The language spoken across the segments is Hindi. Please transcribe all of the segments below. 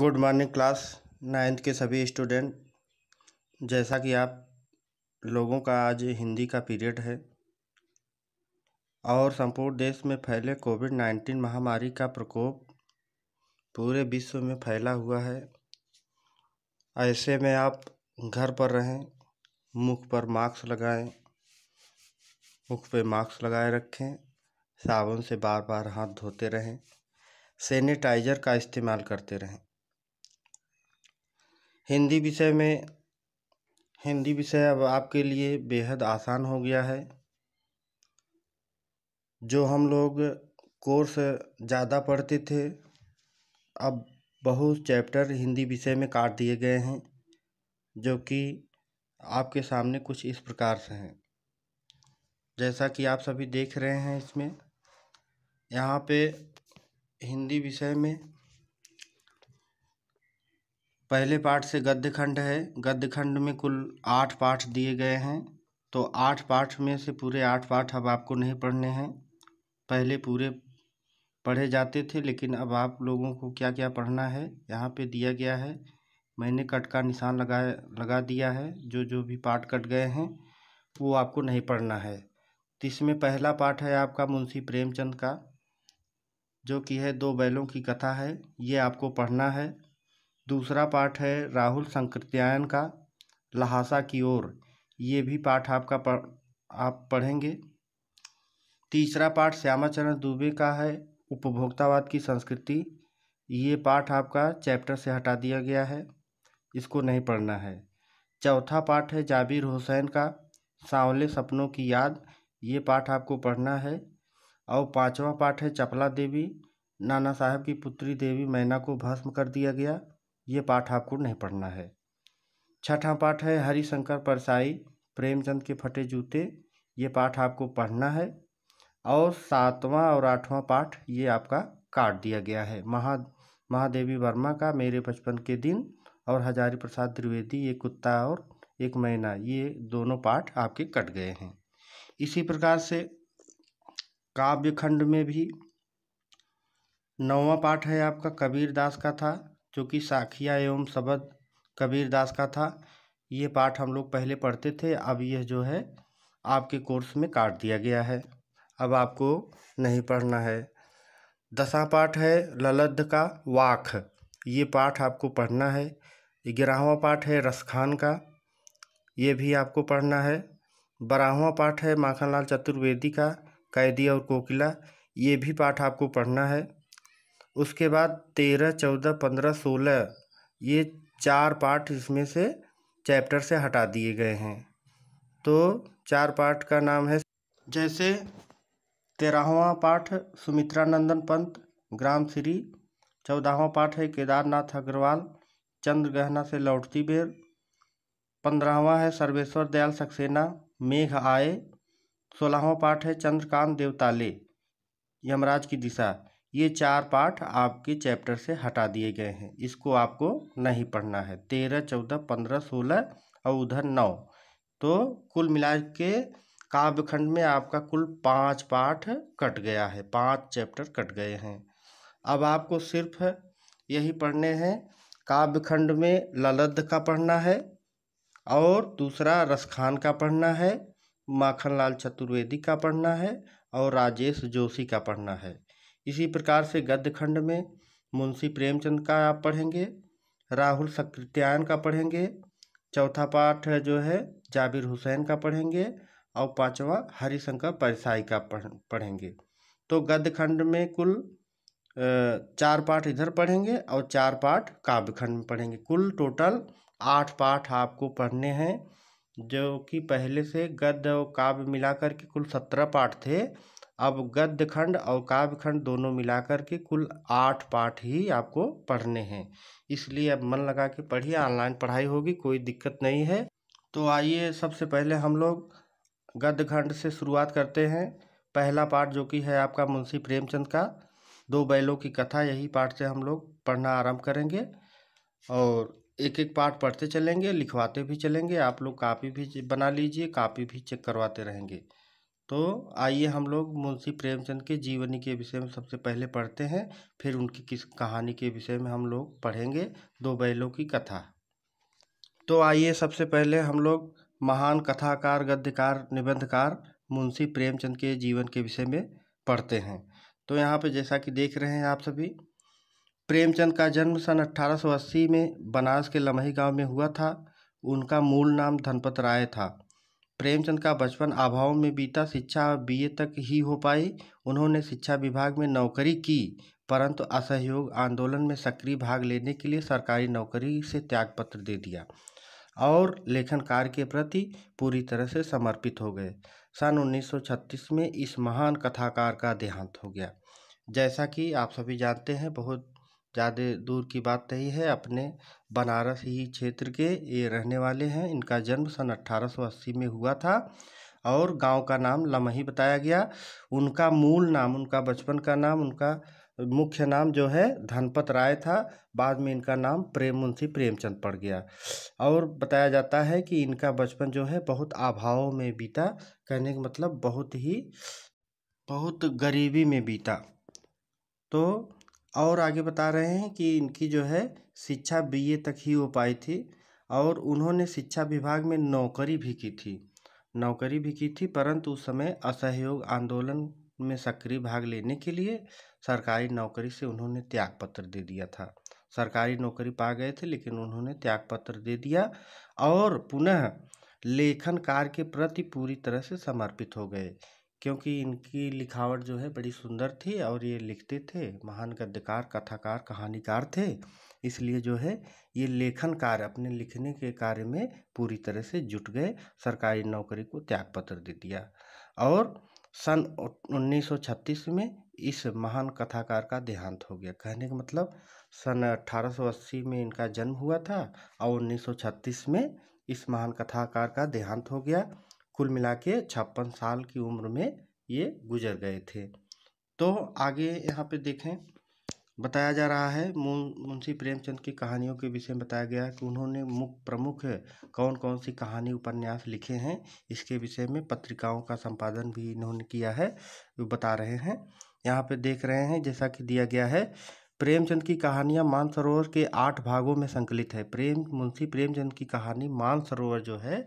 गुड मॉर्निंग क्लास नाइन्थ के सभी स्टूडेंट जैसा कि आप लोगों का आज हिंदी का पीरियड है और संपूर्ण देश में फैले कोविड नाइन्टीन महामारी का प्रकोप पूरे विश्व में फैला हुआ है ऐसे में आप घर पर रहें मुख पर मास्क लगाएं मुख पे मास्क लगाए रखें साबुन से बार बार हाथ धोते रहें सैनिटाइज़र का इस्तेमाल करते रहें हिंदी विषय में हिंदी विषय अब आपके लिए बेहद आसान हो गया है जो हम लोग कोर्स ज़्यादा पढ़ते थे अब बहुत चैप्टर हिंदी विषय में काट दिए गए हैं जो कि आपके सामने कुछ इस प्रकार से हैं जैसा कि आप सभी देख रहे हैं इसमें यहाँ पे हिंदी विषय में पहले पाठ से गद्य खंड है गद्य खंड में कुल आठ पाठ दिए गए हैं तो आठ पाठ में से पूरे आठ पाठ अब आपको नहीं पढ़ने हैं पहले पूरे पढ़े जाते थे लेकिन अब आप लोगों को क्या क्या पढ़ना है यहाँ पे दिया गया है मैंने कट का निशान लगा लगा दिया है जो जो भी पाठ कट गए हैं वो आपको नहीं पढ़ना है तो इसमें पहला पाठ है आपका मुंशी प्रेमचंद का जो कि है दो बैलों की कथा है ये आपको पढ़ना है दूसरा पाठ है राहुल संकृत्यायन का लहासा की ओर ये भी पाठ आपका पढ़ आप पढ़ेंगे तीसरा पाठ श्यामाचरण दुबे का है उपभोक्तावाद की संस्कृति ये पाठ आपका चैप्टर से हटा दिया गया है इसको नहीं पढ़ना है चौथा पाठ है जाबिर हुसैन का सांवले सपनों की याद ये पाठ आपको पढ़ना है और पांचवा पाठ है चपला देवी नाना साहब की पुत्री देवी मैना को भस्म कर दिया गया ये पाठ आपको नहीं पढ़ना है छठा पाठ है हरिशंकर परसाई प्रेमचंद के फटे जूते ये पाठ आपको पढ़ना है और सातवां और आठवां पाठ ये आपका काट दिया गया है महा महादेवी वर्मा का मेरे बचपन के दिन और हजारी प्रसाद द्विवेदी ये कुत्ता और एक महीना ये दोनों पाठ आपके कट गए हैं इसी प्रकार से काव्य खंड में भी नौवा पाठ है आपका कबीर दास का था जो कि साखिया एवं शबद कबीरदास का था ये पाठ हम लोग पहले पढ़ते थे अब यह जो है आपके कोर्स में काट दिया गया है अब आपको नहीं पढ़ना है दसा पाठ है ललद का वाख ये पाठ आपको पढ़ना है ग्यारहवा पाठ है रसखान का ये भी आपको पढ़ना है बारहवा पाठ है माखनलाल चतुर्वेदी का कैदी और कोकिला ये भी पाठ आपको पढ़ना है उसके बाद तेरह चौदह पंद्रह सोलह ये चार पार्ट इसमें से चैप्टर से हटा दिए गए हैं तो चार पार्ट का नाम है जैसे तेरहवा पाठ सुमित्रा नंदन पंत ग्राम श्री चौदहवा पाठ है केदारनाथ अग्रवाल चंद्र गहना से लौटती बेर पंद्रहवा है सर्वेश्वर दयाल सक्सेना मेघ आए सोलहवा पाठ है चंद्रकांत देवताले यमराज की दिशा ये चार पाठ आपके चैप्टर से हटा दिए गए हैं इसको आपको नहीं पढ़ना है तेरह चौदह पंद्रह सोलह और उधर नौ तो कुल मिला के काव्यखंड में आपका कुल पाँच पाठ कट गया है पाँच चैप्टर कट गए हैं अब आपको सिर्फ यही पढ़ने हैं काव्यखंड में ललद का पढ़ना है और दूसरा रसखान का पढ़ना है माखनलाल चतुर्वेदी का पढ़ना है और राजेश जोशी का पढ़ना है इसी प्रकार से गद्य खंड में मुंशी प्रेमचंद का आप पढ़ेंगे राहुल सकृत्यायन का पढ़ेंगे चौथा पाठ जो है जाबिर हुसैन का पढ़ेंगे और पांचवा हरिशंकर परसाई का पढ़ेंगे तो गद्य खंड में कुल चार पाठ इधर पढ़ेंगे और चार पाठ काव्यखंड में पढ़ेंगे कुल टोटल आठ पाठ आपको पढ़ने हैं जो कि पहले से गद्य और काव्य मिला करके कुल सत्रह पाठ थे अब गद्य खंड और काव्य खंड दोनों मिलाकर के कुल आठ पाठ ही आपको पढ़ने हैं इसलिए अब मन लगा के पढ़िए ऑनलाइन पढ़ाई होगी कोई दिक्कत नहीं है तो आइए सबसे पहले हम लोग गद्य खंड से शुरुआत करते हैं पहला पाठ जो कि है आपका मुंशी प्रेमचंद का दो बैलों की कथा यही पाठ से हम लोग पढ़ना आरंभ करेंगे और एक एक पाठ पढ़ते चलेंगे लिखवाते भी चलेंगे आप लोग कापी भी बना लीजिए कापी भी चेक करवाते रहेंगे तो आइए हम लोग मुंशी प्रेमचंद के जीवनी के विषय में सबसे पहले पढ़ते हैं फिर उनकी किस कहानी के विषय में हम लोग पढ़ेंगे दो बैलों की कथा तो आइए सबसे पहले हम लोग महान कथाकार गद्यकार निबंधकार मुंशी प्रेमचंद के जीवन के विषय में पढ़ते हैं तो यहाँ पे जैसा कि देख रहे हैं आप सभी प्रेमचंद का जन्म सन अट्ठारह में बनारस के लमही गाँव में हुआ था उनका मूल नाम धनपत राय था प्रेमचंद का बचपन अभाव में बीता शिक्षा बीए तक ही हो पाई उन्होंने शिक्षा विभाग में नौकरी की परंतु असहयोग आंदोलन में सक्रिय भाग लेने के लिए सरकारी नौकरी से त्यागपत्र दे दिया और लेखन कार्य के प्रति पूरी तरह से समर्पित हो गए सन 1936 में इस महान कथाकार का देहांत हो गया जैसा कि आप सभी जानते हैं बहुत ज़्यादा दूर की बात नहीं है अपने बनारस ही क्षेत्र के ये रहने वाले हैं इनका जन्म सन अट्ठारह सौ अस्सी में हुआ था और गाँव का नाम लमही बताया गया उनका मूल नाम उनका बचपन का नाम उनका मुख्य नाम जो है धनपत राय था बाद में इनका नाम प्रेम मुंशी प्रेमचंद पड़ गया और बताया जाता है कि इनका बचपन जो है बहुत अभाव में बीता कहने का मतलब बहुत ही बहुत गरीबी में बीता तो और आगे बता रहे हैं कि इनकी जो है शिक्षा बी ए तक ही हो पाई थी और उन्होंने शिक्षा विभाग में नौकरी भी की थी नौकरी भी की थी परंतु उस समय असहयोग आंदोलन में सक्रिय भाग लेने के लिए सरकारी नौकरी से उन्होंने त्यागपत्र दे दिया था सरकारी नौकरी पा गए थे लेकिन उन्होंने त्यागपत्र दे दिया और पुनः लेखन कार्य के प्रति पूरी तरह से समर्पित हो गए क्योंकि इनकी लिखावट जो है बड़ी सुंदर थी और ये लिखते थे महान गद्यकार कथाकार कहानीकार थे इसलिए जो है ये लेखन कार्य अपने लिखने के कार्य में पूरी तरह से जुट गए सरकारी नौकरी को त्याग पत्र दे दिया और सन 1936 में इस महान कथाकार का देहांत हो गया कहने का मतलब सन 1880 में इनका जन्म हुआ था और 1936 में इस महान कथाकार का देहांत हो गया कुल मिला के छप्पन साल की उम्र में ये गुजर गए थे तो आगे यहाँ पे देखें बताया जा रहा है मुंशी प्रेमचंद की कहानियों के विषय में बताया गया है कि उन्होंने मुख प्रमुख कौन कौन सी कहानी उपन्यास लिखे हैं इसके विषय में पत्रिकाओं का संपादन भी इन्होंने किया है वो बता रहे हैं यहाँ पे देख रहे हैं जैसा कि दिया गया है प्रेमचंद की कहानियाँ मानसरोवर के आठ भागों में संकलित है प्रेम मुंशी प्रेमचंद की कहानी मानसरोवर जो है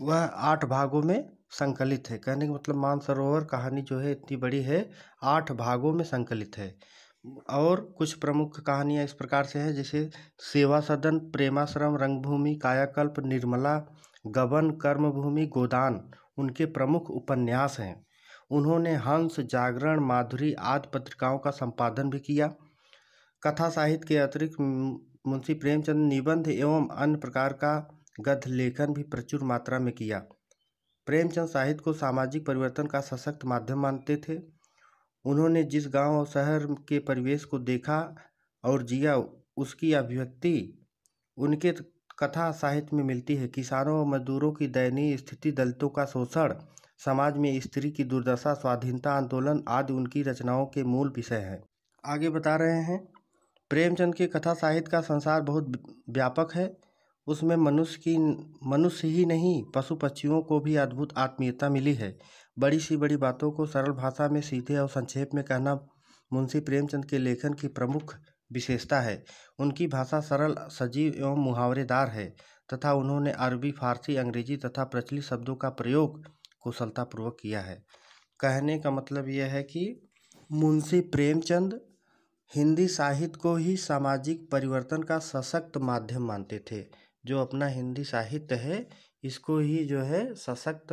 वह आठ भागों में संकलित है कहने का मतलब मानसरोवर कहानी जो है इतनी बड़ी है आठ भागों में संकलित है और कुछ प्रमुख कहानियाँ इस प्रकार से हैं जैसे सेवा सदन प्रेमाश्रम रंगभूमि कायाकल्प निर्मला गबन कर्मभूमि गोदान उनके प्रमुख उपन्यास हैं उन्होंने हंस जागरण माधुरी आदि पत्रिकाओं का संपादन भी किया कथा साहित्य के अतिरिक्त मुंशी प्रेमचंद निबंध एवं अन्य प्रकार का गद्य लेखन भी प्रचुर मात्रा में किया प्रेमचंद साहित्य को सामाजिक परिवर्तन का सशक्त माध्यम मानते थे उन्होंने जिस गांव और शहर के परिवेश को देखा और जिया उसकी अभिव्यक्ति उनके कथा साहित्य में मिलती है किसानों और मजदूरों की दयनीय स्थिति दलितों का शोषण समाज में स्त्री की दुर्दशा स्वाधीनता आंदोलन आदि उनकी रचनाओं के मूल विषय हैं आगे बता रहे हैं प्रेमचंद के कथा साहित्य का संसार बहुत व्यापक है उसमें मनुष्य की मनुष्य ही नहीं पशु पक्षियों को भी अद्भुत आत्मीयता मिली है बड़ी सी बड़ी बातों को सरल भाषा में सीधे और संक्षेप में कहना मुंशी प्रेमचंद के लेखन की प्रमुख विशेषता है उनकी भाषा सरल सजीव एवं मुहावरेदार है तथा उन्होंने अरबी फारसी अंग्रेजी तथा प्रचलित शब्दों का प्रयोग कुशलतापूर्वक किया है कहने का मतलब यह है कि मुंशी प्रेमचंद हिंदी साहित्य को ही सामाजिक परिवर्तन का सशक्त माध्यम मानते थे जो अपना हिंदी साहित्य है इसको ही जो है सशक्त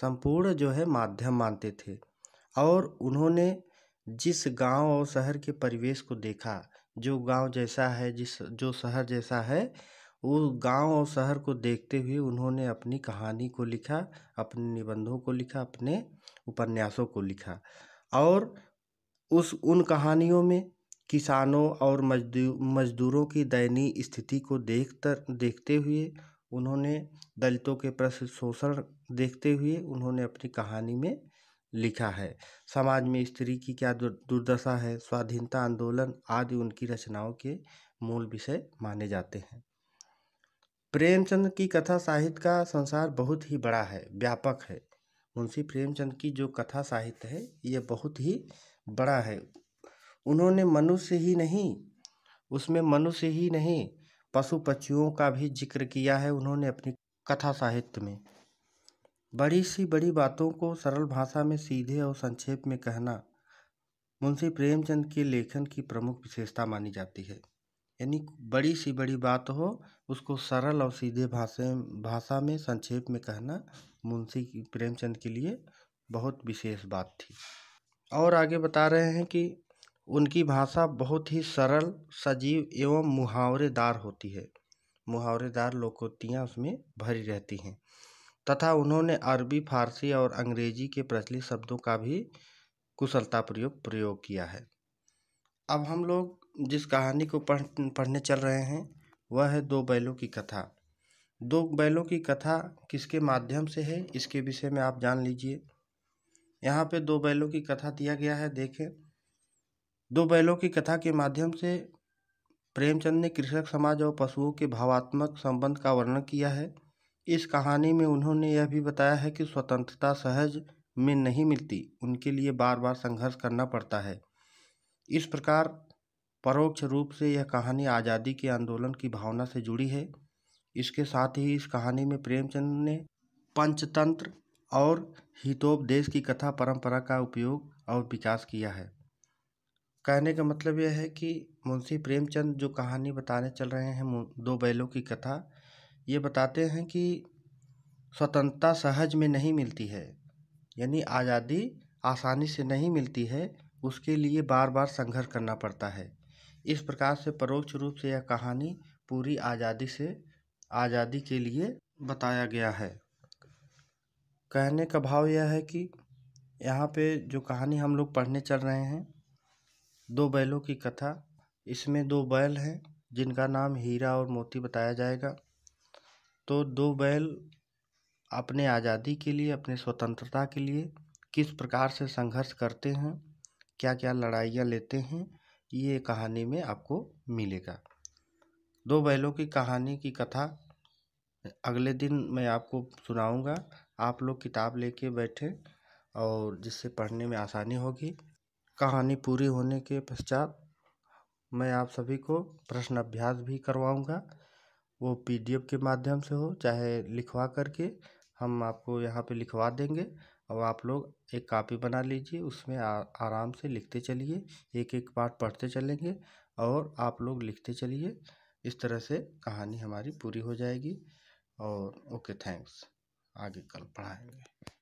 संपूर्ण जो है माध्यम मानते थे और उन्होंने जिस गाँव और शहर के परिवेश को देखा जो गाँव जैसा है जिस जो शहर जैसा है उस गाँव और शहर को देखते हुए उन्होंने अपनी कहानी को लिखा अपने निबंधों को लिखा अपने उपन्यासों को लिखा और उस उन कहानियों में किसानों और मजदू मजदूरों की दयनीय स्थिति को देखकर देखते हुए उन्होंने दलितों के प्रति शोषण देखते हुए उन्होंने अपनी कहानी में लिखा है समाज में स्त्री की क्या दुर्दशा है स्वाधीनता आंदोलन आदि उनकी रचनाओं के मूल विषय माने जाते हैं प्रेमचंद की कथा साहित्य का संसार बहुत ही बड़ा है व्यापक है मुंशी प्रेमचंद की जो कथा साहित्य है ये बहुत ही बड़ा है उन्होंने मनुष्य ही नहीं उसमें मनुष्य ही नहीं पशु पक्षियों का भी जिक्र किया है उन्होंने अपनी कथा साहित्य में बड़ी सी बड़ी बातों को सरल भाषा में सीधे और संक्षेप में कहना मुंशी प्रेमचंद के लेखन की प्रमुख विशेषता मानी जाती है यानी बड़ी सी बड़ी बात हो उसको सरल और सीधे भाषा भाषा में संक्षेप में कहना मुंशी प्रेमचंद के लिए बहुत विशेष बात थी और आगे बता रहे हैं कि उनकी भाषा बहुत ही सरल सजीव एवं मुहावरेदार होती है मुहावरेदार लोकोक्तियाँ उसमें भरी रहती हैं तथा उन्होंने अरबी फारसी और अंग्रेजी के प्रचलित शब्दों का भी कुशलता प्रयोग प्रयोग किया है अब हम लोग जिस कहानी को पढ़ पढ़ने चल रहे हैं वह है दो बैलों की कथा दो बैलों की कथा किसके माध्यम से है इसके विषय में आप जान लीजिए यहाँ पे दो बैलों की कथा दिया गया है देखें दो बैलों की कथा के माध्यम से प्रेमचंद ने कृषक समाज और पशुओं के भावात्मक संबंध का वर्णन किया है इस कहानी में उन्होंने यह भी बताया है कि स्वतंत्रता सहज में नहीं मिलती उनके लिए बार बार संघर्ष करना पड़ता है इस प्रकार परोक्ष रूप से यह कहानी आज़ादी के आंदोलन की भावना से जुड़ी है इसके साथ ही इस कहानी में प्रेमचंद ने पंचतंत्र और हितोपदेश की कथा परंपरा का उपयोग और विकास किया है कहने का मतलब यह है कि मुंशी प्रेमचंद जो कहानी बताने चल रहे हैं दो बैलों की कथा ये बताते हैं कि स्वतंत्रता सहज में नहीं मिलती है यानी आज़ादी आसानी से नहीं मिलती है उसके लिए बार बार संघर्ष करना पड़ता है इस प्रकार से परोक्ष रूप से यह कहानी पूरी आज़ादी से आज़ादी के लिए बताया गया है कहने का भाव यह है कि यहाँ पे जो कहानी हम लोग पढ़ने चल रहे हैं दो बैलों की कथा इसमें दो बैल हैं जिनका नाम हीरा और मोती बताया जाएगा तो दो बैल अपने आज़ादी के लिए अपने स्वतंत्रता के लिए किस प्रकार से संघर्ष करते हैं क्या क्या लड़ाइयाँ लेते हैं ये कहानी में आपको मिलेगा दो बैलों की कहानी की कथा अगले दिन मैं आपको सुनाऊंगा आप लोग किताब लेके बैठें और जिससे पढ़ने में आसानी होगी कहानी पूरी होने के पश्चात मैं आप सभी को प्रश्न अभ्यास भी करवाऊँगा वो पी डी एफ के माध्यम से हो चाहे लिखवा करके हम आपको यहाँ पे लिखवा देंगे और आप लोग एक कापी बना लीजिए उसमें आ, आराम से लिखते चलिए एक एक पार्ट पढ़ते चलेंगे और आप लोग लिखते चलिए इस तरह से कहानी हमारी पूरी हो जाएगी और ओके थैंक्स आगे कल पढ़ाएंगे